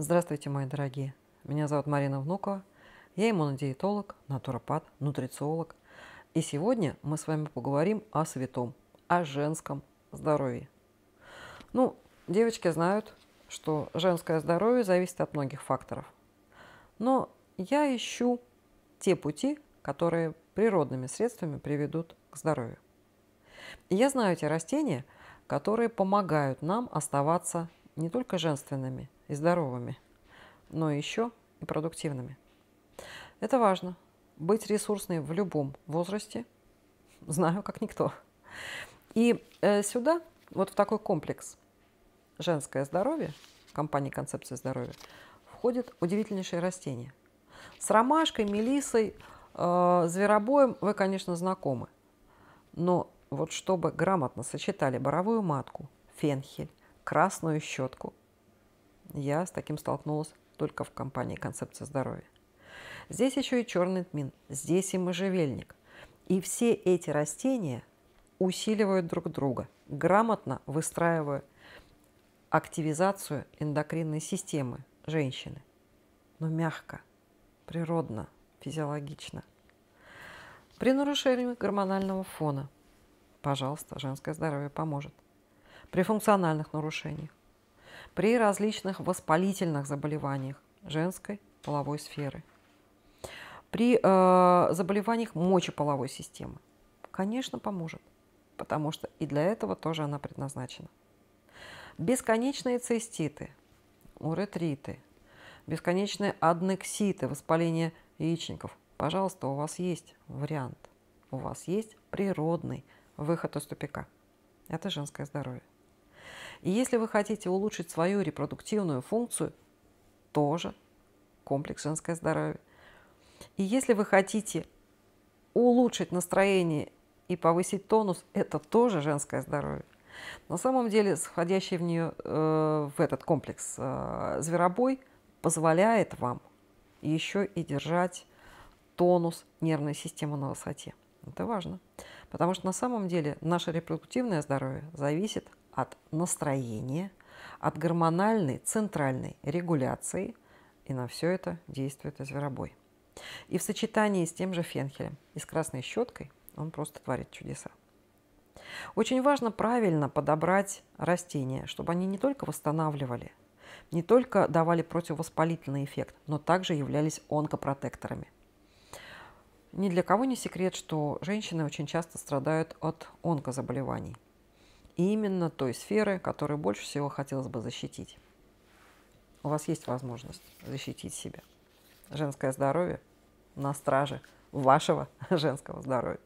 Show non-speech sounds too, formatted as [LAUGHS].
Здравствуйте, мои дорогие. Меня зовут Марина Внукова. Я иммунодиетолог, натуропат, нутрициолог. И сегодня мы с вами поговорим о святом, о женском здоровье. Ну, девочки знают, что женское здоровье зависит от многих факторов. Но я ищу те пути, которые природными средствами приведут к здоровью. я знаю те растения, которые помогают нам оставаться не только женственными и здоровыми, но еще и продуктивными. Это важно. Быть ресурсной в любом возрасте [LAUGHS] знаю как никто. И э, сюда, вот в такой комплекс «Женское здоровье», компании «Концепция здоровья», входит удивительнейшее растение С ромашкой, мелисой, э, зверобоем вы, конечно, знакомы. Но вот чтобы грамотно сочетали боровую матку, фенхель, красную щетку. Я с таким столкнулась только в компании «Концепция здоровья». Здесь еще и черный тмин, здесь и можжевельник. И все эти растения усиливают друг друга, грамотно выстраивая активизацию эндокринной системы женщины. Но мягко, природно, физиологично. При нарушении гормонального фона, пожалуйста, женское здоровье поможет – при функциональных нарушениях, при различных воспалительных заболеваниях женской половой сферы, при э, заболеваниях мочеполовой системы. Конечно, поможет, потому что и для этого тоже она предназначена. Бесконечные циститы, уретриты, бесконечные аднекситы, воспаление яичников. Пожалуйста, у вас есть вариант. У вас есть природный выход из тупика. Это женское здоровье. И если вы хотите улучшить свою репродуктивную функцию, тоже комплекс женское здоровье. И если вы хотите улучшить настроение и повысить тонус, это тоже женское здоровье. На самом деле, входящий в нее, э, в этот комплекс э, зверобой позволяет вам еще и держать тонус нервной системы на высоте. Это важно, потому что на самом деле наше репродуктивное здоровье зависит от настроения, от гормональной центральной регуляции, и на все это действует и зверобой. И в сочетании с тем же фенхелем и с красной щеткой он просто творит чудеса. Очень важно правильно подобрать растения, чтобы они не только восстанавливали, не только давали противовоспалительный эффект, но также являлись онкопротекторами. Ни для кого не секрет, что женщины очень часто страдают от онкозаболеваний – именно той сферы, которую больше всего хотелось бы защитить. У вас есть возможность защитить себя. Женское здоровье на страже вашего [LAUGHS] женского здоровья.